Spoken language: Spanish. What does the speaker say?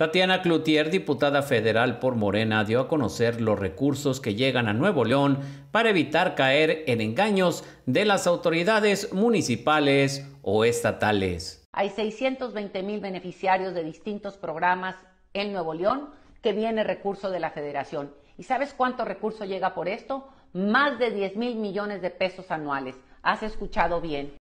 Tatiana Cloutier, diputada federal por Morena, dio a conocer los recursos que llegan a Nuevo León para evitar caer en engaños de las autoridades municipales o estatales. Hay 620 mil beneficiarios de distintos programas en Nuevo León que viene recurso de la federación. ¿Y sabes cuánto recurso llega por esto? Más de 10 mil millones de pesos anuales. Has escuchado bien.